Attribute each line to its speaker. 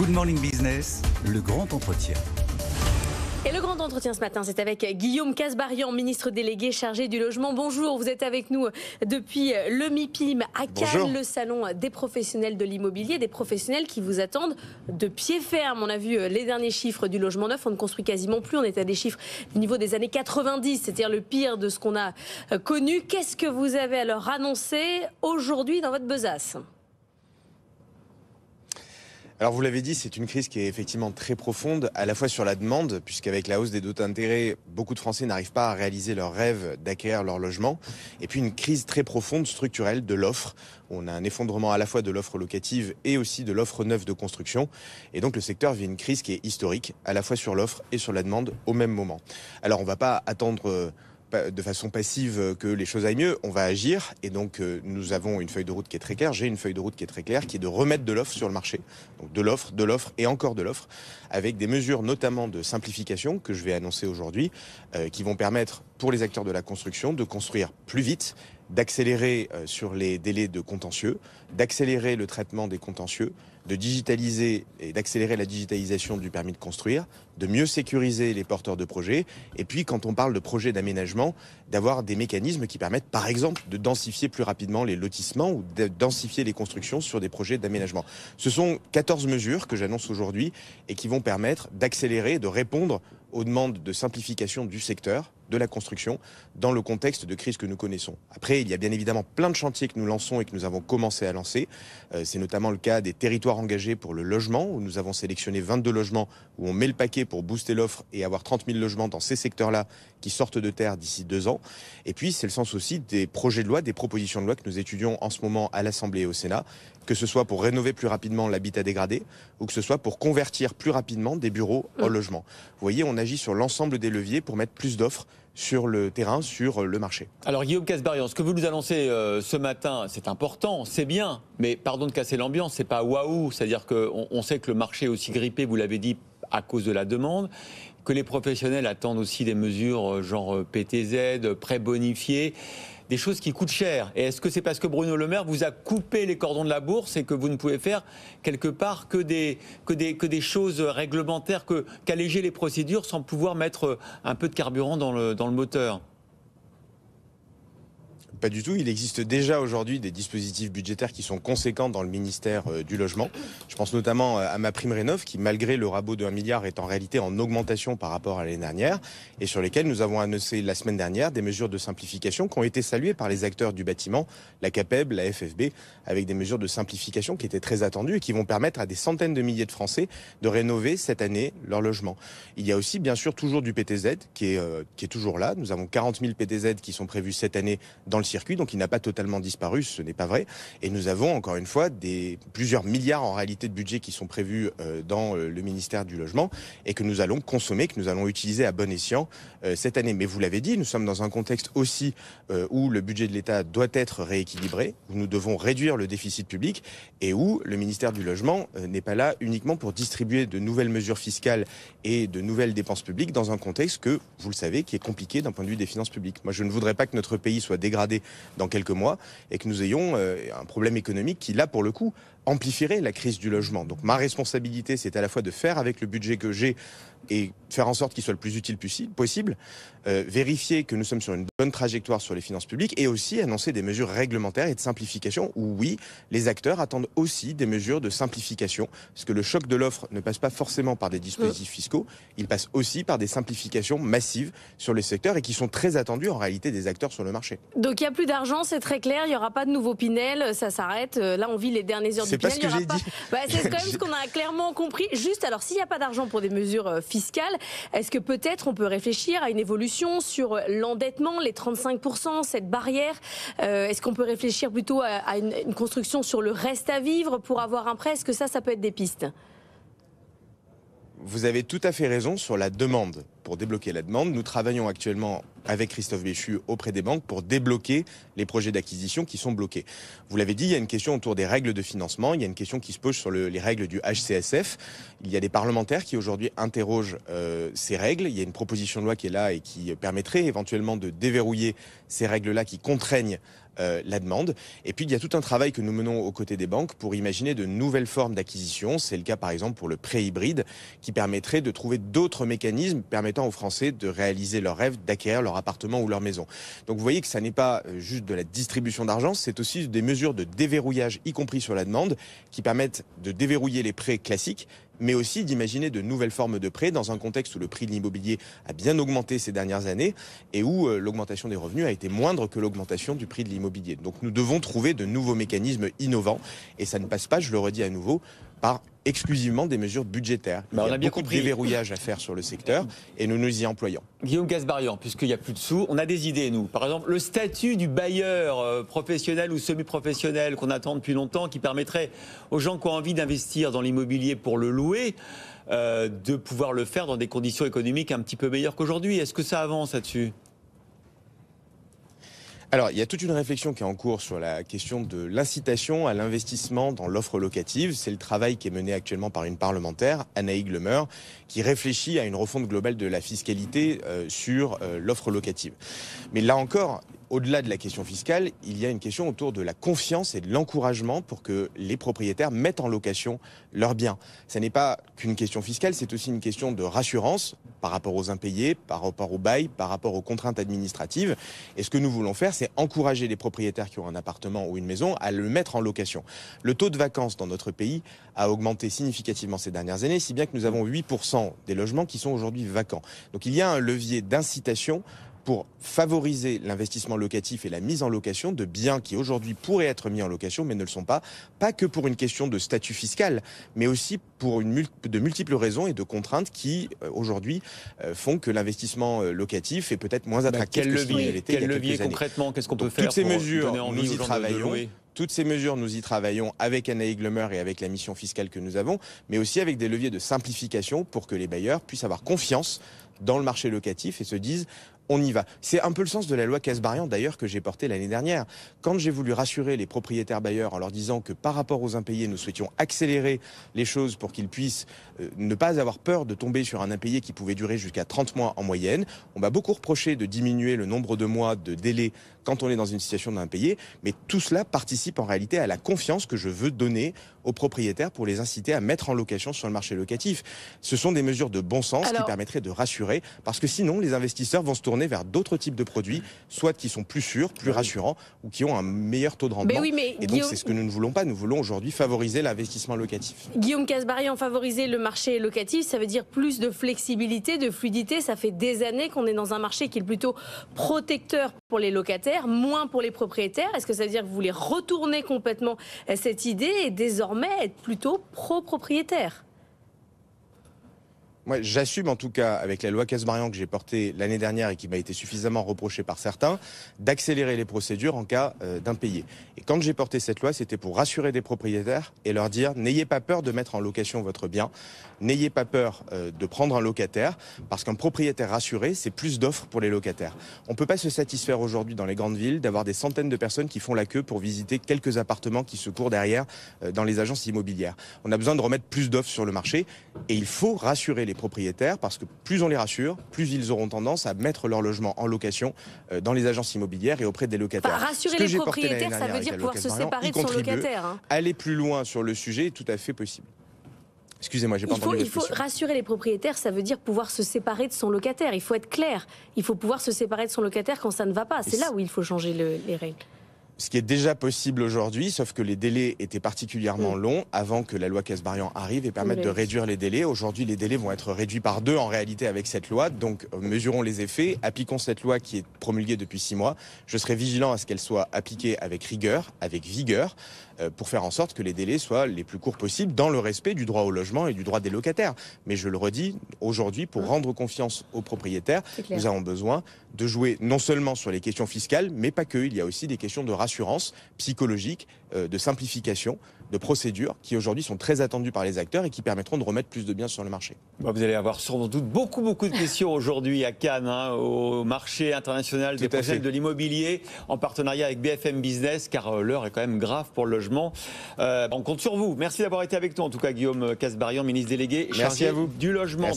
Speaker 1: Good Morning Business, le grand entretien.
Speaker 2: Et le grand entretien ce matin, c'est avec Guillaume Casbarian, ministre délégué chargé du logement. Bonjour, vous êtes avec nous depuis le MIPIM à Cannes, le salon des professionnels de l'immobilier, des professionnels qui vous attendent de pied ferme. On a vu les derniers chiffres du logement neuf, on ne construit quasiment plus, on est à des chiffres du niveau des années 90, c'est-à-dire le pire de ce qu'on a connu. Qu'est-ce que vous avez à leur annoncer aujourd'hui dans votre besace
Speaker 3: alors vous l'avez dit, c'est une crise qui est effectivement très profonde, à la fois sur la demande, puisqu'avec la hausse des taux d'intérêt, beaucoup de Français n'arrivent pas à réaliser leur rêve d'acquérir leur logement, et puis une crise très profonde, structurelle, de l'offre. On a un effondrement à la fois de l'offre locative et aussi de l'offre neuve de construction, et donc le secteur vit une crise qui est historique, à la fois sur l'offre et sur la demande au même moment. Alors on ne va pas attendre euh, de façon passive euh, que les choses aillent mieux, on va agir. Et donc, euh, nous avons une feuille de route qui est très claire. J'ai une feuille de route qui est très claire, qui est de remettre de l'offre sur le marché. Donc, de l'offre, de l'offre et encore de l'offre, avec des mesures notamment de simplification que je vais annoncer aujourd'hui, euh, qui vont permettre pour les acteurs de la construction de construire plus vite d'accélérer euh, sur les délais de contentieux, d'accélérer le traitement des contentieux, de digitaliser et d'accélérer la digitalisation du permis de construire, de mieux sécuriser les porteurs de projets, et puis quand on parle de projets d'aménagement, d'avoir des mécanismes qui permettent par exemple de densifier plus rapidement les lotissements ou de densifier les constructions sur des projets d'aménagement. Ce sont 14 mesures que j'annonce aujourd'hui et qui vont permettre d'accélérer, de répondre aux demandes de simplification du secteur de la construction dans le contexte de crise que nous connaissons. Après, il y a bien évidemment plein de chantiers que nous lançons et que nous avons commencé à lancer. Euh, c'est notamment le cas des territoires engagés pour le logement, où nous avons sélectionné 22 logements, où on met le paquet pour booster l'offre et avoir 30 000 logements dans ces secteurs-là qui sortent de terre d'ici deux ans. Et puis, c'est le sens aussi des projets de loi, des propositions de loi que nous étudions en ce moment à l'Assemblée et au Sénat, que ce soit pour rénover plus rapidement l'habitat dégradé ou que ce soit pour convertir plus rapidement des bureaux en mmh. logement. Vous voyez, on agit sur l'ensemble des leviers pour mettre plus d'offres sur le terrain, sur le marché.
Speaker 1: Alors Guillaume Casbarian, ce que vous nous annoncez euh, ce matin, c'est important, c'est bien, mais pardon de casser l'ambiance, c'est pas waouh, c'est-à-dire qu'on sait que le marché est aussi grippé, vous l'avez dit, à cause de la demande, que les professionnels attendent aussi des mesures euh, genre euh, PTZ, prêts bonifiés des choses qui coûtent cher. Et est-ce que c'est parce que Bruno Le Maire vous a coupé les cordons de la bourse et que vous ne pouvez faire quelque part que des, choses réglementaires, qu'alléger les procédures sans pouvoir mettre un peu de carburant dans le moteur pas du tout. Il existe
Speaker 3: déjà aujourd'hui des dispositifs budgétaires qui sont conséquents dans le ministère euh, du Logement. Je pense notamment euh, à ma prime rénov qui, malgré le rabot de 1 milliard, est en réalité en augmentation par rapport à l'année dernière et sur lesquels nous avons annoncé la semaine dernière des mesures de simplification qui ont été saluées par les acteurs du bâtiment, la CAPEB, la FFB, avec des mesures de simplification qui étaient très attendues et qui vont permettre à des centaines de milliers de Français de rénover cette année leur logement. Il y a aussi, bien sûr, toujours du PTZ qui est, euh, qui est toujours là. Nous avons 40 000 PTZ qui sont prévus cette année dans le circuit, donc il n'a pas totalement disparu, ce n'est pas vrai. Et nous avons encore une fois des plusieurs milliards en réalité de budget qui sont prévus euh, dans euh, le ministère du Logement et que nous allons consommer, que nous allons utiliser à bon escient euh, cette année. Mais vous l'avez dit, nous sommes dans un contexte aussi où le budget de l'État doit être rééquilibré, où nous devons réduire le déficit public et où le ministère du Logement n'est pas là uniquement pour distribuer de nouvelles mesures fiscales et de nouvelles dépenses publiques dans un contexte que, vous le savez, qui est compliqué d'un point de vue des finances publiques. Moi, je ne voudrais pas que notre pays soit dégradé dans quelques mois, et que nous ayons euh, un problème économique qui, là, pour le coup, amplifierait la crise du logement. Donc ma responsabilité, c'est à la fois de faire avec le budget que j'ai et faire en sorte qu'il soit le plus utile possible, euh, vérifier que nous sommes sur une bonne trajectoire sur les finances publiques et aussi annoncer des mesures réglementaires et de simplification où oui, les acteurs attendent aussi des mesures de simplification parce que le choc de l'offre ne passe pas forcément par des dispositifs fiscaux, il passe aussi par des simplifications massives sur les secteurs et qui sont très attendues en réalité des acteurs sur le marché.
Speaker 2: Donc il y a plus d'argent, c'est très clair. Il n'y aura pas de nouveau Pinel, ça s'arrête. Euh, là, on vit les dernières heures du Pinel. C'est ce que pas... Bah, c'est quand même ce qu'on a clairement compris. Juste, alors, s'il n'y a pas d'argent pour des mesures euh, fiscales, est-ce que peut-être on peut réfléchir à une évolution sur euh, l'endettement, les 35%, cette barrière Est-ce qu'on peut réfléchir plutôt à, une, une construction sur le reste à vivre pour avoir un prêt Est-ce que ça, ça peut être des pistes
Speaker 3: vous avez tout à fait raison sur la demande pour débloquer la demande. Nous travaillons actuellement avec Christophe Béchu auprès des banques pour débloquer les projets d'acquisition qui sont bloqués. Vous l'avez dit, il y a une question autour des règles de financement, il y a une question qui se pose sur les règles du HCSF. Il y a des parlementaires qui aujourd'hui interrogent euh, ces règles. Il y a une proposition de loi qui est là et qui permettrait éventuellement de déverrouiller ces règles-là qui contraignent euh, la demande. Et puis il y a tout un travail que nous menons aux côtés des banques pour imaginer de nouvelles formes d'acquisition. C'est le cas par exemple pour le prêt hybride qui permettrait de trouver d'autres mécanismes permettant aux Français de réaliser leur rêve, d'acquérir leur appartement ou leur maison. Donc vous voyez que ça n'est pas euh, juste de la distribution d'argent, c'est aussi des mesures de déverrouillage, y compris sur la demande, qui permettent de déverrouiller les prêts classiques mais aussi d'imaginer de nouvelles formes de prêts dans un contexte où le prix de l'immobilier a bien augmenté ces dernières années et où euh, l'augmentation des revenus a été moindre que l'augmentation du prix de l'immobilier. Donc nous devons trouver de nouveaux mécanismes innovants et ça ne passe pas, je le redis à nouveau, par exclusivement des mesures budgétaires. Mais bah, Il y on a, beaucoup de déverrouillage à faire sur le secteur et nous nous y employons.
Speaker 1: Guillaume Gasbarian, puisqu'il n'y a plus de sous, on a des idées, nous. Par exemple, le statut du bailleur euh, professionnel ou semi-professionnel qu'on attend depuis longtemps, qui permettrait aux gens qui ont envie d'investir dans l'immobilier pour le louer, euh, de pouvoir le faire dans des conditions économiques un petit peu meilleures qu'aujourd'hui. Est-ce que ça avance là-dessus
Speaker 3: alors, il y a toute une réflexion qui est en cours sur la question de l'incitation à l'investissement dans l'offre locative. C'est le travail qui est mené actuellement par une parlementaire, Anaïg Meur, qui réfléchit à une refonte globale de la fiscalité euh, sur euh, l'offre locative. Mais là encore, au-delà de la question fiscale, il y a une question autour de la confiance et de l'encouragement pour que les propriétaires mettent en location leurs biens. Ce n'est pas qu'une question fiscale, c'est aussi une question de rassurance par rapport aux impayés, par rapport au bail, par rapport aux contraintes administratives. Et ce que nous voulons faire, c'est encourager les propriétaires qui ont un appartement ou une maison à le mettre en location. Le taux de vacances dans notre pays a augmenté significativement ces dernières années, si bien que nous avons 8% des logements qui sont aujourd'hui vacants. Donc il y a un levier d'incitation pour favoriser l'investissement locatif et la mise en location de biens qui aujourd'hui pourraient être mis en location mais ne le sont pas, pas que pour une question de statut fiscal, mais aussi pour une, de multiples raisons et de contraintes qui euh, aujourd'hui euh, font que l'investissement euh, locatif est peut-être moins bah, attractif. quel que levier, concrètement
Speaker 1: Qu'est-ce qu'on peut faire Toutes ces mesures, nous y
Speaker 3: travaillons. toutes ces mesures, nous y travaillons avec Anaï et avec la mission fiscale que nous avons, mais aussi avec des leviers de simplification pour que les bailleurs puissent avoir confiance dans le marché locatif et se disent on y va. C'est un peu le sens de la loi Casbarian d'ailleurs que j'ai portée l'année dernière. Quand j'ai voulu rassurer les propriétaires bailleurs en leur disant que par rapport aux impayés, nous souhaitions accélérer les choses pour qu'ils puissent euh, ne pas avoir peur de tomber sur un impayé qui pouvait durer jusqu'à 30 mois en moyenne, on m'a beaucoup reproché de diminuer le nombre de mois de délai quand on est dans une situation d'impayé. Mais tout cela participe en réalité à la confiance que je veux donner aux propriétaires pour les inciter à mettre en location sur le marché locatif. Ce sont des mesures de bon sens qui permettraient de rassurer, parce que sinon les investisseurs vont se tourner vers d'autres types de produits, soit qui sont plus sûrs, plus rassurants, ou qui ont un meilleur taux de rendement. Mais Et donc c'est ce que nous ne voulons pas. Nous voulons aujourd'hui favoriser l'investissement locatif.
Speaker 2: Guillaume en favoriser le marché locatif, ça veut dire plus de flexibilité, de fluidité. Ça fait des années qu'on est dans un marché qui est plutôt protecteur pour les locataires moins pour les propriétaires Est-ce que ça veut dire que vous voulez retourner complètement euh, cette idée et désormais être plutôt pro-propriétaire
Speaker 3: moi, j'assume en tout cas, avec la loi Casbarian que j'ai portée l'année dernière et qui m'a été suffisamment reprochée par certains, d'accélérer les procédures en cas euh, d'impayé. Et quand j'ai porté cette loi, c'était pour rassurer des propriétaires et leur dire n'ayez pas peur de mettre en location votre bien, n'ayez pas peur euh, de prendre un locataire, parce qu'un propriétaire rassuré, c'est plus d'offres pour les locataires. On ne peut pas se satisfaire aujourd'hui dans les grandes villes d'avoir des centaines de personnes qui font la queue pour visiter quelques appartements qui se courent derrière euh, dans les agences immobilières. On a besoin de remettre plus d'offres sur le marché et il faut rassurer les propriétaires parce que plus on les rassure, plus ils auront tendance à mettre leur logement en location euh, dans les agences immobilières et auprès des locataires. rassurer les propriétaires, ça veut dire pouvoir se séparer de son locataire. Hein. Aller plus loin sur le sujet est tout à fait possible. Excusez-moi, j'ai pas entendu. Il faut
Speaker 2: rassurer les propriétaires, ça veut dire pouvoir se séparer de son locataire. Il faut être clair. Il faut pouvoir se séparer de son locataire quand ça ne va pas. C'est là où il faut changer les règles
Speaker 3: ce qui est déjà possible aujourd'hui, sauf que les délais étaient particulièrement longs avant que la loi Casbarian arrive et permette de réduire les délais. Aujourd'hui, les délais vont être réduits par deux en réalité avec cette loi. Donc, euh, mesurons les effets, appliquons cette loi qui est promulguée depuis six mois. Je serai vigilant à ce qu'elle soit appliquée avec rigueur, avec vigueur, euh, pour faire en sorte que les délais soient les plus courts possibles dans le respect du droit au logement et du droit des locataires. Mais je le redis, aujourd'hui, pour ah. rendre confiance aux propriétaires, nous avons besoin de jouer non seulement sur les questions fiscales, mais pas que. Il y a aussi des questions de rationalisation rassurance psychologique, euh, de simplification de procédures qui aujourd'hui sont très attendues par les acteurs et qui permettront
Speaker 1: de remettre plus de biens sur le marché. Bah, vous allez avoir sans doute beaucoup beaucoup de questions aujourd'hui à Cannes, hein, au marché international des projets de l'immobilier, en partenariat avec BFM Business, car euh, l'heure est quand même grave pour le logement. Euh, on compte sur vous. Merci d'avoir été avec nous, en tout cas Guillaume Casbarian, ministre délégué Merci à vous. du logement.